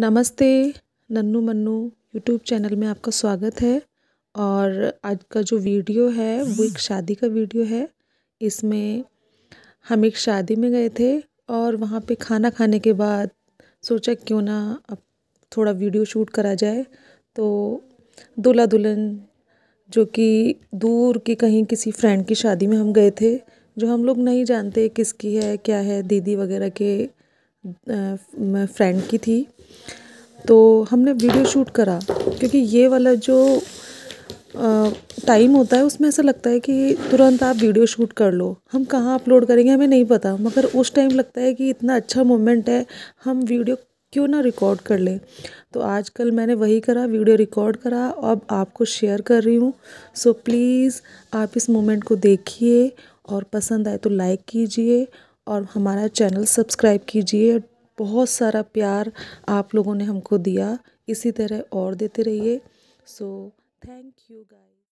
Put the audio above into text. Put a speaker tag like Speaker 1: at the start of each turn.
Speaker 1: नमस्ते नन्नू Mannu YouTube channel में आपका स्वागत है और आज का जो वीडियो है वो एक शादी का वीडियो है इसमें हम एक शादी में गए थे और वहाँ पे खाना खाने के बाद सोचा क्यों ना अब थोड़ा वीडियो शूट करा जाए तो दूल्हा दुल्हन जो कि दूर की कहीं किसी फ्रेंड की शादी में हम गए थे जो हम लोग नहीं जानते किसकी है क्या है दीदी वगैरह के फ्रेंड की थी तो हमने वीडियो शूट करा क्योंकि ये वाला जो टाइम होता है उसमें ऐसा लगता है कि तुरंत आप वीडियो शूट कर लो हम कहाँ अपलोड करेंगे हमें नहीं पता मगर उस टाइम लगता है कि इतना अच्छा मोमेंट है हम वीडियो क्यों ना रिकॉर्ड कर लें तो आजकल मैंने वही करा वीडियो रिकॉर्ड करा अब आपको शेयर कर रही हूँ सो प्लीज़ आप इस मोमेंट को देखिए और पसंद आए तो लाइक कीजिए और हमारा चैनल सब्सक्राइब कीजिए बहुत सारा प्यार आप लोगों ने हमको दिया इसी तरह और देते रहिए सो थैंक यू गाइस